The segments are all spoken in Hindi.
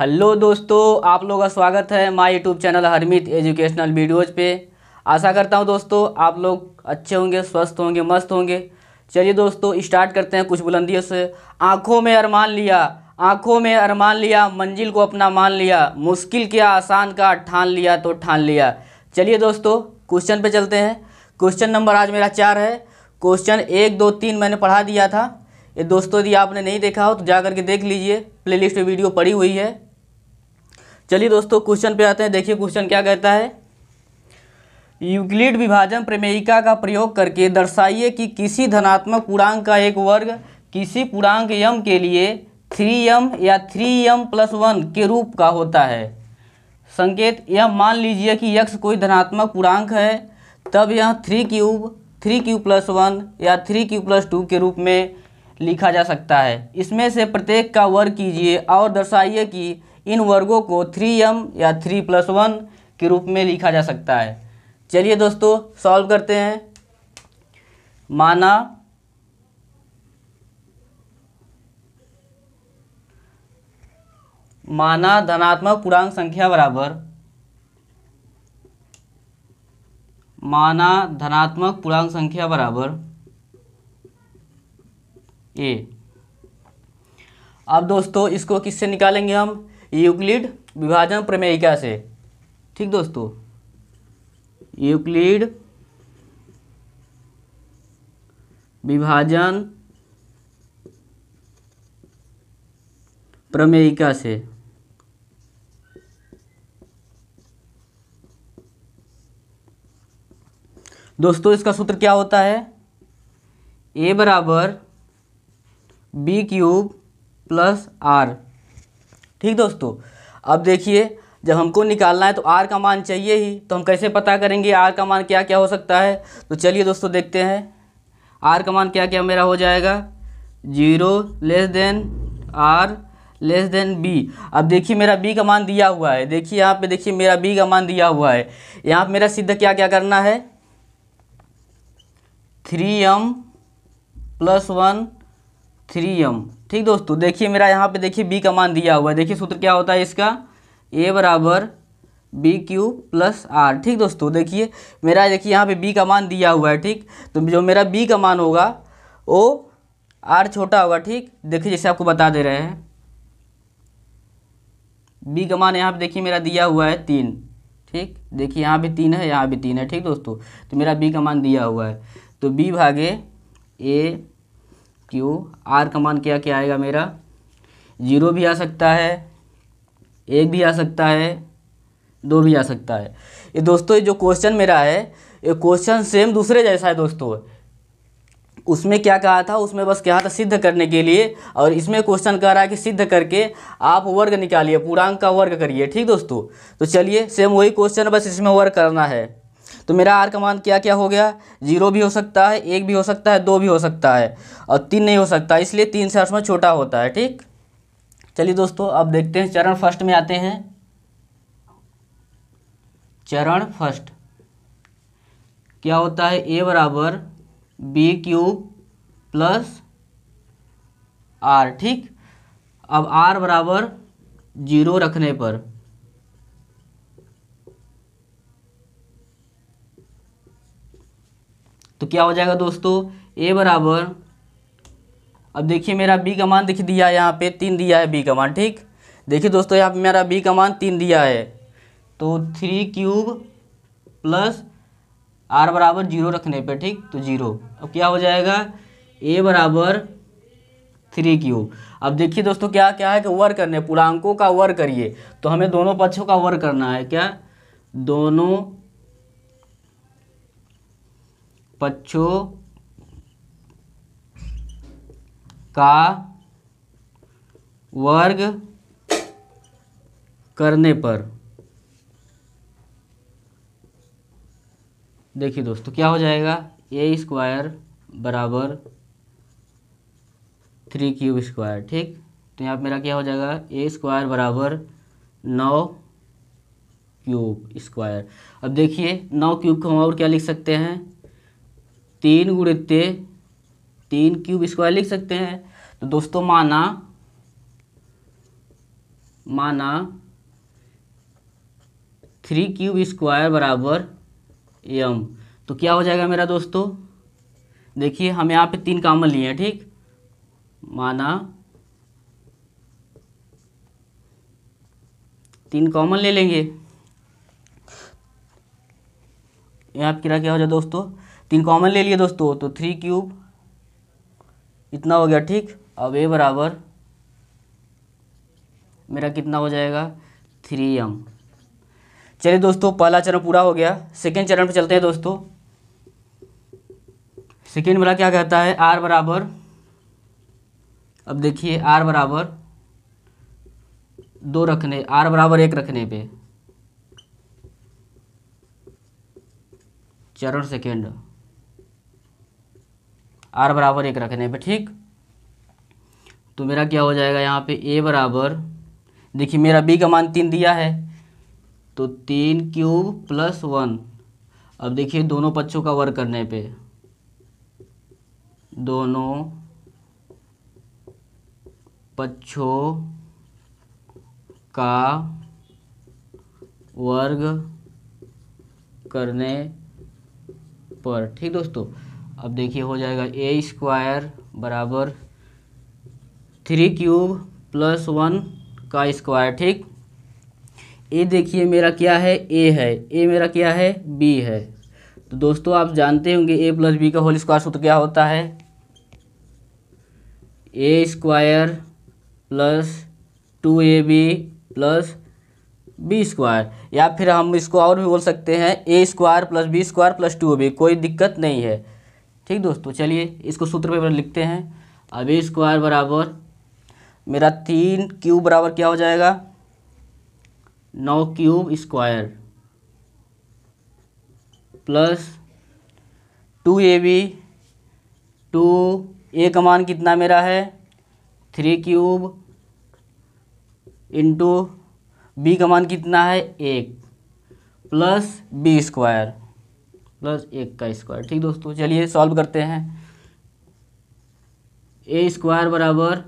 हेलो दोस्तों आप लोगों का स्वागत है my YouTube channel Harmit educational videos पे आशा करता हूँ दोस्तों आप लोग अच्छे होंगे स्वस्थ होंगे मस्त होंगे चलिए दोस्तों स्टार्ट करते हैं कुछ बुलंदियों से आँखों में अरमान लिया आँखों में अरमान लिया मंजिल को अपना मान लिया मुश्किल किया आसान का ठान लिया तो ठान लिया चलिए दोस्तों क्वेश्चन पर चलते हैं क्वेश्चन नंबर आज मेरा चार है क्वेश्चन एक दो तीन मैंने पढ़ा दिया था ये दोस्तों यदि आपने नहीं देखा हो तो जा करके देख लीजिए प्लेलिस्ट में वीडियो पड़ी हुई है चलिए दोस्तों क्वेश्चन पे आते हैं देखिए क्वेश्चन क्या कहता है यूक्लिड विभाजन प्रमेयिका का प्रयोग करके दर्शाइए कि किसी धनात्मक पूर्णांक का एक वर्ग किसी पूर्णांक यम के लिए थ्री यम या थ्री यम प्लस वन के रूप का होता है संकेत यह मान लीजिए कि यक्ष कोई धनात्मक पूर्णांक है तब यह three cube three cube plus one या थ्री क्यूब प्लस टू के रूप में लिखा जा सकता है इसमें से प्रत्येक का वर्ग कीजिए और दर्शाइए कि इन वर्गों को थ्री एम या थ्री प्लस वन के रूप में लिखा जा सकता है चलिए दोस्तों सॉल्व करते हैं माना माना धनात्मक पूर्णांक संख्या बराबर माना धनात्मक पूर्णांक संख्या बराबर ए अब दोस्तों इसको किससे निकालेंगे हम यूक्लिड विभाजन प्रमेयिका से ठीक दोस्तों यूक्लिड विभाजन प्रमेयिका से दोस्तों इसका सूत्र क्या होता है ए बराबर बी क्यूब प्लस आर ठीक दोस्तों अब देखिए जब हमको निकालना है तो आर का मान चाहिए ही तो हम कैसे पता करेंगे आर का मान क्या क्या हो सकता है तो चलिए दोस्तों देखते हैं आर का मान क्या क्या मेरा हो जाएगा zero less than R less than B अब देखिए मेरा बी का मान दिया हुआ है देखिए यहाँ पे देखिए मेरा बी का मान दिया हुआ है यहाँ पर मेरा सिद्ध क्या क्या करना है three M plus one three M ठीक दोस्तों देखिए मेरा यहाँ पे देखिए बी का मान दिया हुआ है देखिए सूत्र क्या होता है इसका ए बराबर बी क्यू प्लस आर ठीक दोस्तों देखिए मेरा देखिए यहाँ पे बी का मान दिया हुआ है ठीक तो जो मेरा बी का मान होगा वो आर छोटा होगा ठीक देखिए जैसे आपको बता दे रहे हैं बी का मान यहाँ पे देखिए मेरा दिया हुआ है तीन ठीक देखिए यहाँ भी तीन है यहाँ भी तीन है ठीक दोस्तों तो मेरा बी का मान दिया हुआ है तो बी भागे ए क्यू आर का मान क्या क्या आएगा मेरा जीरो भी आ सकता है एक भी आ सकता है दो भी आ सकता है ये दोस्तों ये जो क्वेश्चन मेरा है ये क्वेश्चन सेम दूसरे जैसा है दोस्तों उसमें क्या कहा था उसमें बस क्या था सिद्ध करने के लिए और इसमें क्वेश्चन कह रहा है कि सिद्ध करके आप वर्ग निकालिए पूर्णांक का वर्ग करिए ठीक दोस्तों तो चलिए सेम वही क्वेश्चन बस इसमें वर्ग करना है तो मेरा आर का मान क्या क्या हो गया जीरो भी हो सकता है एक भी हो सकता है दो भी हो सकता है और तीन नहीं हो सकता इसलिए तीन से आठ छोटा होता है ठीक चलिए दोस्तों अब देखते हैं चरण फर्स्ट में आते हैं चरण फर्स्ट क्या होता है ए बराबर बी क्यूब प्लस आर ठीक अब आर बराबर जीरो रखने पर तो क्या हो जाएगा दोस्तों ए बराबर अब देखिए मेरा बी का मान दिख दिया है यहाँ पे तीन दिया है बी का मान ठीक देखिए दोस्तों यहाँ पे मेरा बी का मान तीन दिया है तो थ्री क्यूब प्लस आर बराबर जीरो रखने पे ठीक तो जीरो अब क्या हो जाएगा ए बराबर थ्री क्यूब अब देखिए दोस्तों क्या क्या है कि वर्क करने पूर्णांकों का वर्क करिए तो हमें दोनों पक्षों का वर्क करना है क्या दोनों पक्षों का वर्ग करने पर देखिए दोस्तों क्या हो जाएगा ए स्क्वायर बराबर थ्री क्यूब स्क्वायर ठीक तो यहाँ पर मेरा क्या हो जाएगा ए स्क्वायर बराबर नौ क्यूब स्क्वायर अब देखिए नौ क्यूब को हम और क्या लिख सकते हैं तीन गुणित्ते तीन क्यूब स्क्वायर लिख सकते हैं तो दोस्तों माना माना थ्री क्यूब स्क्वायर बराबर एम तो क्या हो जाएगा मेरा दोस्तों देखिए हम यहाँ पे तीन कामन लिए हैं ठीक माना तीन कॉमन ले लेंगे यहाँ किरा क्या हो जाए दोस्तों तीन कॉमन ले लिए दोस्तों तो थ्री क्यूब इतना हो गया ठीक अब ए बराबर मेरा कितना हो जाएगा थ्री एम चलिए दोस्तों पहला चरण पूरा हो गया सेकेंड चरण पर चलते हैं दोस्तों सेकेंड वाला क्या कहता है आर बराबर अब देखिए आर बराबर दो रखने आर बराबर एक रखने पे चरण सेकेंड आर बराबर एक रखने पे ठीक तो मेरा क्या हो जाएगा यहाँ पे ए बराबर देखिए मेरा बी का मान तीन दिया है तो तीन क्यूब प्लस वन अब देखिए दोनों पक्षों का वर्क करने पे दोनों पक्षों का वर्ग करने पर ठीक दोस्तों अब देखिए हो जाएगा ए स्क्वायर बराबर थ्री क्यूब प्लस वन का स्क्वायर ठीक ए देखिए मेरा क्या है ए है ए मेरा क्या है बी है तो दोस्तों आप जानते होंगे ए प्लस बी का होल स्क्वायर सूत्र क्या होता है A square plus two A B plus B square या फिर हम इसको और भी बोल सकते हैं A square plus B square plus two B कोई दिक्कत नहीं है ठीक दोस्तों चलिए इसको सूत्र पर लिखते हैं अब स्क्वायर बराबर मेरा तीन क्यूब बराबर क्या हो जाएगा नौ cube square plus two A B two A का मान कितना मेरा है थ्री क्यूब इंटू बी का मान कितना है एक प्लस बी स्क्वायर प्लस एक का स्क्वायर ठीक दोस्तों चलिए सॉल्व करते हैं ए स्क्वायर बराबर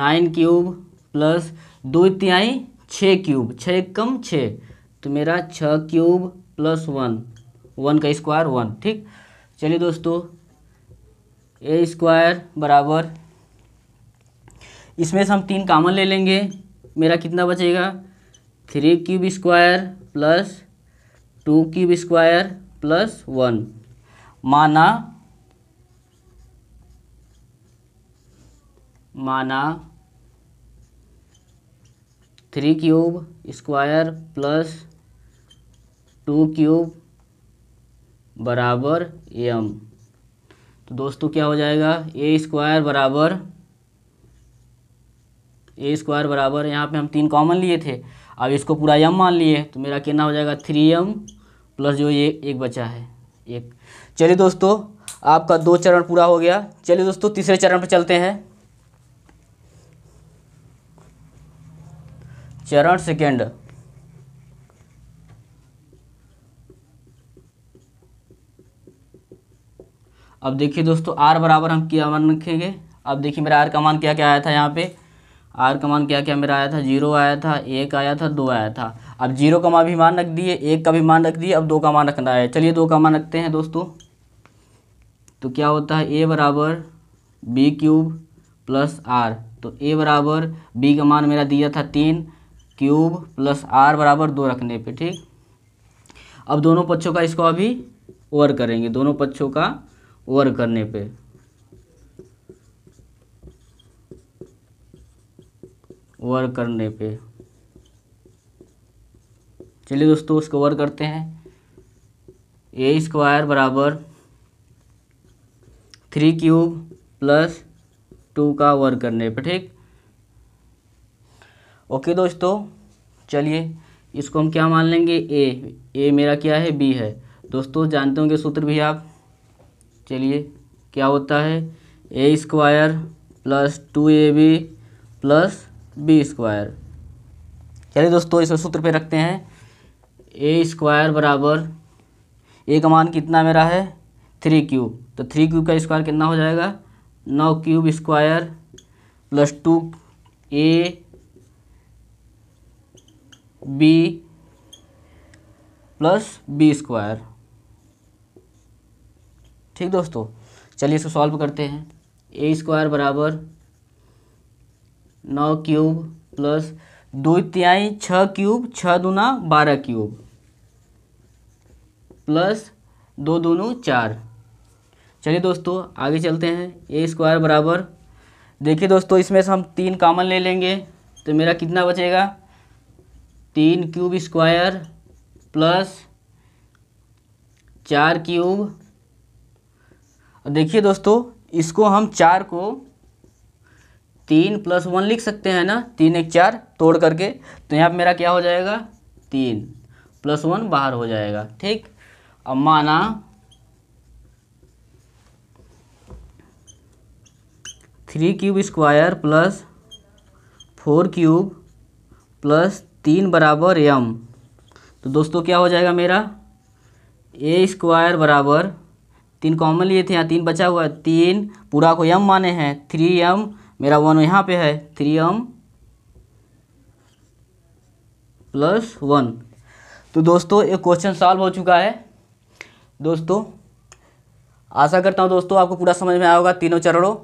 नाइन क्यूब प्लस दो तिहाई छः क्यूब छः कम छः तो मेरा छः क्यूब प्लस वन वन का स्क्वायर वन ठीक चलिए दोस्तों ए स्क्वायर बराबर इसमें से हम तीन कामन ले लेंगे मेरा कितना बचेगा three cube square plus two cube square plus one माना माना three cube square plus two cube बराबर एम तो दोस्तों क्या हो जाएगा ए स्क्वायर बराबर ए स्क्वायर बराबर यहाँ पे हम तीन कॉमन लिए थे अब इसको पूरा यम मान लिए तो मेरा कितना हो जाएगा थ्री एम प्लस जो ये एक बचा है एक चलिए दोस्तों आपका दो चरण पूरा हो गया चलिए दोस्तों तीसरे चरण पर चलते हैं चरण सेकेंड अब देखिए दोस्तों आर बराबर हम क्या मान रखेंगे अब देखिए मेरा आर का मान क्या क्या आया था यहाँ पे आर का मान क्या क्या मेरा आया था जीरो आया था एक आया था दो आया था अब जीरो का मान भी मान रख दिए एक का भी मान रख दिए अब दो का मान रखना है चलिए दो का मान रखते हैं दोस्तों तो क्या होता है ए बराबर बी क्यूब प्लस आर तो ए बराबर बी का मान मेरा दिया था तीन क्यूब प्लस आर बराबर दो रखने पे ठीक अब दोनों पक्षों का इसको अभी ओवर करेंगे दोनों पक्षों का ओवर करने पे वर्क करने पे चलिए दोस्तों उसको वर्क करते हैं ए स्क्वायर बराबर थ्री क्यूब प्लस टू का वर्क करने पे ठीक ओके दोस्तों चलिए इसको हम क्या मान लेंगे ए ए मेरा क्या है बी है दोस्तों जानते होंगे सूत्र भी आप चलिए क्या होता है A square plus two A B plus B square चलिए दोस्तों इसे सूत्र पे रखते हैं ए स्क्वायर बराबर ए का मान कितना मेरा है थ्री क्यूब तो थ्री क्यूब का स्क्वायर कितना हो जाएगा नौ cube square plus two A B plus B square ठीक दोस्तों चलिए इसको सॉल्व करते हैं ए स्क्वायर बराबर नौ क्यूब प्लस दो त्याई छः क्यूब छः दूना बारह क्यूब प्लस दो दोनों चार चलिए दोस्तों आगे चलते हैं ए स्क्वायर बराबर देखिए दोस्तों इसमें से हम तीन कामन ले लेंगे तो मेरा कितना बचेगा तीन क्यूब स्क्वायर प्लस चार क्यूब देखिए दोस्तों इसको हम चार को तीन प्लस वन लिख सकते हैं ना तीन एक चार तोड़ करके तो यहाँ पर मेरा क्या हो जाएगा तीन प्लस वन बाहर हो जाएगा ठीक अब माना three cube square plus four cube plus तीन बराबर एम तो दोस्तों क्या हो जाएगा मेरा ए स्क्वायर बराबर तीन कॉमन लिए थे यहाँ तीन बचा हुआ है तीन पूरा को यम माने हैं थ्री एम मेरा वन यहाँ पे है थ्री एम प्लस वन तो दोस्तों ये क्वेश्चन सॉल्व हो चुका है दोस्तों आशा करता हूँ दोस्तों आपको पूरा समझ में आया होगा तीनों चरणों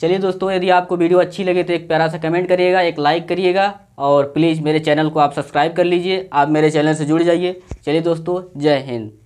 चलिए दोस्तों यदि आपको वीडियो अच्छी लगे तो एक प्यारा सा कमेंट करिएगा एक लाइक करिएगा और प्लीज़ मेरे चैनल को आप सब्सक्राइब कर लीजिए आप मेरे चैनल से जुड़ जाइए चलिए दोस्तों जय हिंद